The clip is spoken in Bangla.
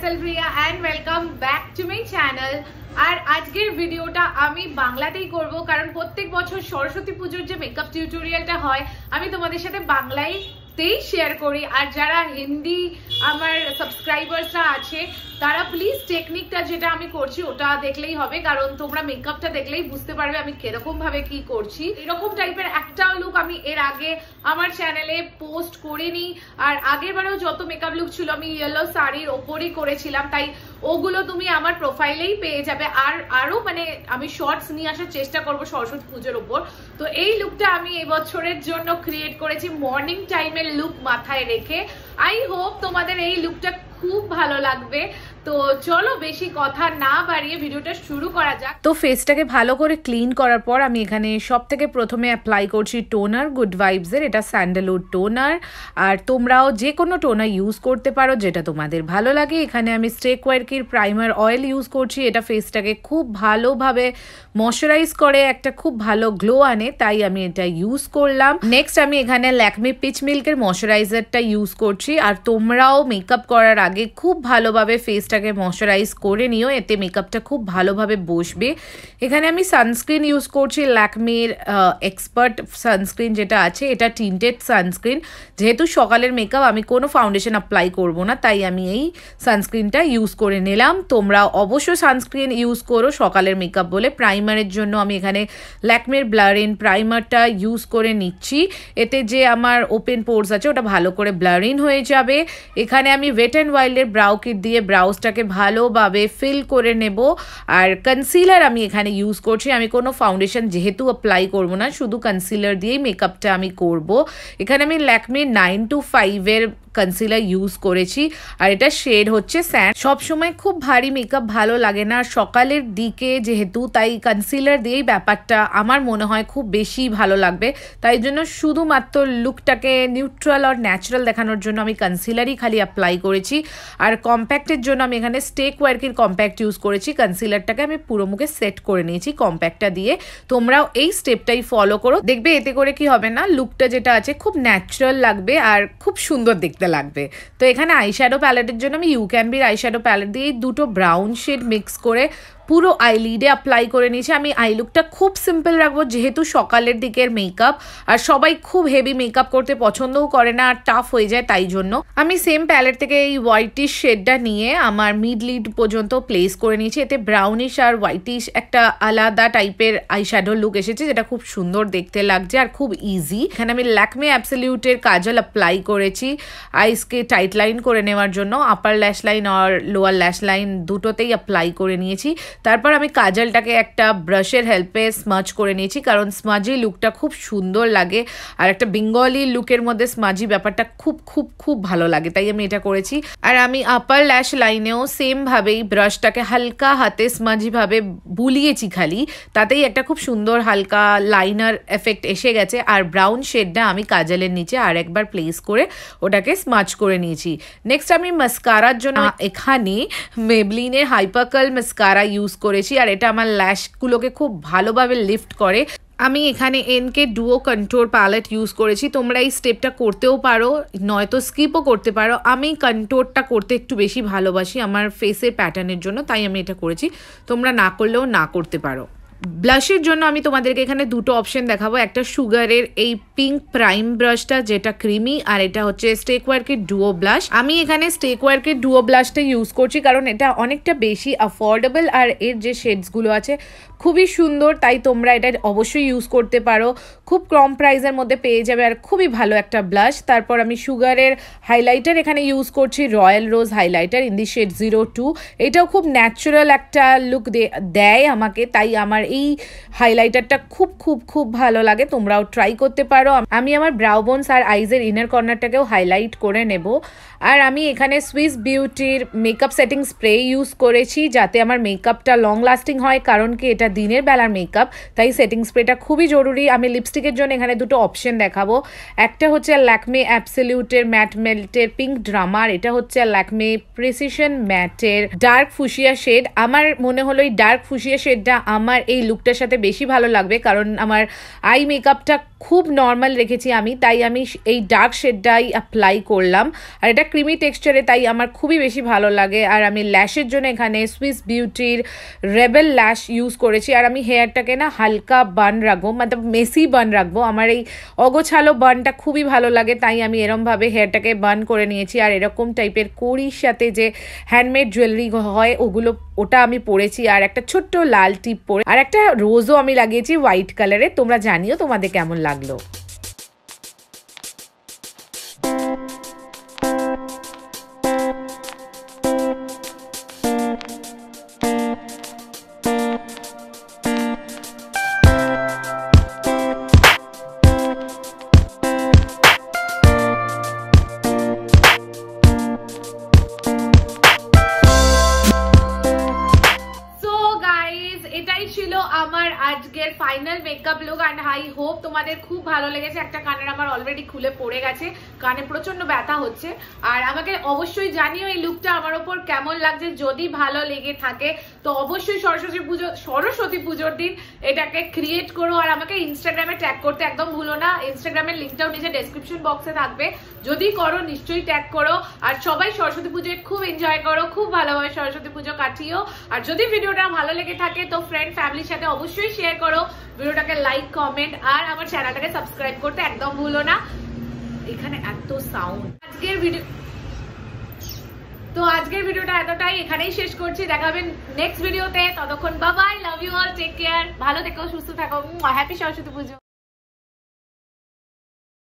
myself Riya and welcome back to my channel আর আজকের ভিডিওটা আমি বাংলাতেই করব কারণ প্রত্যেক বছর সরস্বতী পুজোর যে মেকআপ টিউটোরিয়ালটা হয় আমি তোমাদের সাথে বাংলায় মুহূর্তেই শেয়ার করি আর যারা হিন্দি আমার সাবস্ক্রাইবার্সরা আছে তারা প্লিজ টেকনিকটা যেটা আমি করছি ওটা দেখলেই হবে কারণ তোমরা মেকআপটা দেখলেই বুঝতে পারবে আমি কিরকমভাবে কি করছি এরকম টাইপের একটাও লুক আমি এর আগে আমার চ্যানেলে পোস্ট করিনি আর আগেরবারও যত মেকআপ লুক ছিল আমি ইয়েলো শাড়ির ওপরই করেছিলাম তাই ওগুলো তুমি আমার প্রোফাইলেই পেয়ে যাবে আর আরও মানে আমি শর্টস নিয়ে আসার চেষ্টা করব সরস্বতী পুজোর ওপর তো এই লুকটা আমি বছরের জন্য ক্রিয়েট করেছি মর্নিং টাইমের লুক মাথায় রেখে আই হোপ তোমাদের এই লুকটা খুব ভালো লাগবে তো চলো বেশি কথা না বাড়িয়ে ভিডিওটা শুরু করা যাক তো ফেসটাকে ভালো করে ক্লিন করার পর আমি এখানে সব থেকে প্রথমে অ্যাপ্লাই করছি টোনার গুড ভাইবসের এটা স্যান্ডেলউড টোনার আর তোমরাও যে কোনো টোনার ইউজ করতে পারো যেটা তোমাদের ভালো লাগে এখানে আমি স্টেক ওয়ার্কির প্রাইমার অয়েল ইউজ করছি এটা ফেসটাকে খুব ভালোভাবে ময়শ্চারাইজ করে একটা খুব ভালো গ্লো আনে তাই আমি এটা ইউজ করলাম নেক্সট আমি এখানে ল্যাকমি পিচ মিল্কের ময়শ্চারাইজারটা ইউজ করছি আর তোমরাও মেকআপ করার আগে খুব ভালোভাবে ফেসটা ফেসটাকে ময়শ্চারাইজ করে নিও এতে মেকআপটা খুব ভালোভাবে বসবে এখানে আমি সানস্ক্রিন ইউজ করছি ল্যাকমির এক্সপার্ট সানস্ক্রিন যেটা আছে এটা টিন্টেড সানস্ক্রিন যেহেতু সকালের মেকআপ আমি কোনো ফাউন্ডেশন অ্যাপ্লাই করব না তাই আমি এই সানস্ক্রিনটা ইউজ করে নিলাম তোমরা অবশ্য সানস্ক্রিন ইউজ করো সকালের মেকআপ বলে প্রাইমারের জন্য আমি এখানে ল্যাকমের ব্লারিন প্রাইমারটা ইউজ করে নিচ্ছি এতে যে আমার ওপেন পোর্স আছে ওটা ভালো করে ব্লারিন হয়ে যাবে এখানে আমি ওয়েট অ্যান্ড ওয়াইল্ডের ব্রাউ কিট দিয়ে ব্রাউজটা ফেসটাকে ভালোভাবে ফিল করে নেব আর কনসিলার আমি এখানে ইউজ করছি আমি কোনো ফাউন্ডেশন যেহেতু অ্যাপ্লাই করব না শুধু কনসিলার দিয়েই মেকআপটা আমি করব এখানে আমি ল্যাকমি নাইন টু ফাইভের কনসিলার ইউজ করেছি আর এটা শেড হচ্ছে স্যান্ড সবসময় খুব ভারী মেকআপ ভালো লাগে না সকালের দিকে যেহেতু তাই কনসিলার দিয়েই ব্যাপারটা আমার মনে হয় খুব বেশি ভালো লাগবে তাই জন্য শুধুমাত্র লুকটাকে নিউট্রাল আর ন্যাচারাল দেখানোর জন্য আমি কনসিলারই খালি অ্যাপ্লাই করেছি আর কম্প্যাক্টের জন্য আমি এখানে স্টেক ওয়ার্কের কম্প্যাক্ট ইউজ করেছি কনসিলারটাকে আমি পুরো মুখে সেট করে নিয়েছি কম্প্যাক্টটা দিয়ে তোমরাও এই স্টেপটাই ফলো করো দেখবে এতে করে কি হবে না লুকটা যেটা আছে খুব ন্যাচারাল লাগবে আর খুব সুন্দর দেখতে লাগবে তো এখানে আইশ্যাডো প্যালেটের জন্য আমি ইউ ক্যান বির আইশ্যাডো প্যালেট দিয়ে দুটো ব্রাউন শেড মিক্স করে পুরো আই লিডে অ্যাপ্লাই করে নিয়েছি আমি আই লুকটা খুব সিম্পল রাখবো যেহেতু সকালের দিকের মেকআপ আর সবাই খুব হেভি মেকআপ করতে পছন্দও করে না আর টাফ হয়ে যায় তাই জন্য আমি সেম প্যালেট থেকে এই হোয়াইটিশ শেডটা নিয়ে আমার মিড লিড পর্যন্ত প্লেস করে নিয়েছি এতে ব্রাউনিশ আর হোয়াইটিশ একটা আলাদা টাইপের আইশ্যাডো লুক এসেছে যেটা খুব সুন্দর দেখতে লাগছে আর খুব ইজি এখানে আমি ল্যাকমে অ্যাবসলিউটের কাজল অ্যাপ্লাই করেছি আইসকে টাইট লাইন করে নেওয়ার জন্য আপার ল্যাশ লাইন আর লোয়ার ল্যাশ লাইন দুটোতেই অ্যাপ্লাই করে নিয়েছি তারপর আমি কাজলটাকে একটা ব্রাশের হেল্পে স্মাজ করে নিয়েছি কারণ স্মাজি লুকটা খুব সুন্দর লাগে আর একটা বেঙ্গলি লুকের মধ্যে স্মাজি ব্যাপারটা খুব খুব খুব ভালো লাগে তাই আমি এটা করেছি আর আমি আপার ল্যাশ লাইনেও সেমভাবেই ব্রাশটাকে হালকা হাতে স্মাজিভাবে বুলিয়েছি খালি তাতেই একটা খুব সুন্দর হালকা লাইনার এফেক্ট এসে গেছে আর ব্রাউন শেডটা আমি কাজলের নিচে আর একবার প্লেস করে ওটাকে স্মাচ করে নিয়েছি নেক্সট আমি মাস্কারার জন্য এখানে মেবলিনের হাইপারকাল মাস্কারা ইউজ করেছি আর এটা আমার ল্যাশগুলোকে খুব ভালোভাবে লিফট করে আমি এখানে এনকে ডুও কন্ট্রোর প্যালেট ইউজ করেছি তোমরা এই স্টেপটা করতেও পারো নয়তো স্কিপও করতে পারো আমি কন্ট্রোরটা করতে একটু বেশি ভালোবাসি আমার ফেসের প্যাটার্নের জন্য তাই আমি এটা করেছি তোমরা না করলেও না করতে পারো ব্লাশের জন্য আমি তোমাদেরকে এখানে দুটো অপশন দেখাবো একটা সুগারের এই পিঙ্ক প্রাইম ব্রাশটা যেটা ক্রিমি আর এটা হচ্ছে স্টেক ওয়ার্কের ডুও ব্লাশ আমি এখানে স্টেক ওয়ার্কের ডুও ব্লাশটা ইউজ করছি কারণ এটা অনেকটা বেশি অ্যাফোর্ডেবল আর এর যে শেডসগুলো আছে খুবই সুন্দর তাই তোমরা এটা অবশ্যই ইউজ করতে পারো খুব কম প্রাইসের মধ্যে পেয়ে যাবে আর খুবই ভালো একটা ব্লাশ তারপর আমি সুগারের হাইলাইটার এখানে ইউজ করছি royal rose highlighter in the shade zero two এটাও খুব ন্যাচারাল একটা লুক দেয় আমাকে তাই আমার এই হাইলাইটারটা খুব খুব খুব ভালো লাগে তোমরাও ট্রাই করতে পারো আমি আমার ব্রাউবন্স আর আইজের ইনার কর্নারটাকেও হাইলাইট করে নেব আর আমি এখানে সুইস বিউটির মেকআপ সেটিং স্প্রে ইউজ করেছি যাতে আমার মেকআপটা লং লাস্টিং হয় কারণ কি এটা দিনের বেলার মেকআপ তাই সেটিং স্প্রেটা খুবই জরুরি আমি লিপস্টিকের জন্য এখানে দুটো অপশন দেখাবো একটা হচ্ছে ল্যাকমে অ্যাপসেলিউটের ম্যাট মেল্টের পিঙ্ক ড্রামার এটা হচ্ছে ল্যাকমে প্রিসিশন ম্যাটের ডার্ক ফুসিয়া শেড আমার মনে হলো এই ডার্ক ফুসিয়া শেডটা আমার এই এই লুকটার সাথে বেশি ভালো লাগবে কারণ আমার আই মেকআপটা খুব নর্মাল রেখেছি আমি তাই আমি এই ডার্ক শেডটাই অ্যাপ্লাই করলাম আর এটা ক্রিমি টেক্সচারে তাই আমার খুবই বেশি ভালো লাগে আর আমি ল্যাশের জন্য এখানে সুইস বিউটির রেবেল ল্যাশ ইউজ করেছি আর আমি হেয়ারটাকে না হালকা বান রাখবো মানে মেসি বান রাখবো আমার এই অগোছালো বানটা খুবই ভালো লাগে তাই আমি এরমভাবে হেয়ারটাকে বান করে নিয়েছি আর এরকম টাইপের কড়ির সাথে যে হ্যান্ডমেড জুয়েলারি হয় ওগুলো ওটা আমি পরেছি আর একটা ছোট্ট লাল টিপ পরে আর একটা রোজও আমি লাগিয়েছি হোয়াইট কালারের তোমরা জানিও তোমাদের কেমন লাগলো হলো আমার আজকের final makeup look and I hope তোমাদের খুব ভালো লেগেছে একটা কানের আমার অলরেডি খুলে পড়ে গেছে কানে প্রচন্ড ব্যথা হচ্ছে আর আমাকে অবশ্যই জানিও এই লুকটা আমার ওপর কেমন লাগছে যদি ভালো লেগে থাকে তো অবশ্যই সরস্বতী পুজো সরস্বতী পুজোর দিন এটাকে ক্রিয়েট করো আর আমাকে ইনস্টাগ্রামে ট্যাগ করতে একদম ভুলো না ইনস্টাগ্রামের লিঙ্কটাও নিজের ডেসক্রিপশন বক্সে থাকবে যদি করো নিশ্চয়ই ট্যাগ করো আর সবাই সরস্বতী পুজোয় খুব এনজয় করো খুব ভালোভাবে সরস্বতী পুজো কাটিও আর যদি ভিডিওটা ভালো লেগে থাকে তো ফ্রেন্ড ফ্যামিলির সাথে অবশ্যই শেয়ার করো ভিডিওটাকে লাইক কমেন্ট আর আমার চ্যানেলটাকে সাবস্ক্রাইব করতে একদম ভুলো না এখানে এত সাউন্ড আজকের ভিডিও তো আজকের ভিডিওটা এতটাই এখানেই শেষ করছি দেখাবেন নেক্সট ভিডিওতে ততক্ষণ bye bye love you all take care ভালো থেকো সুস্থ থাকো হ্যাপি সরস্বতী পুজো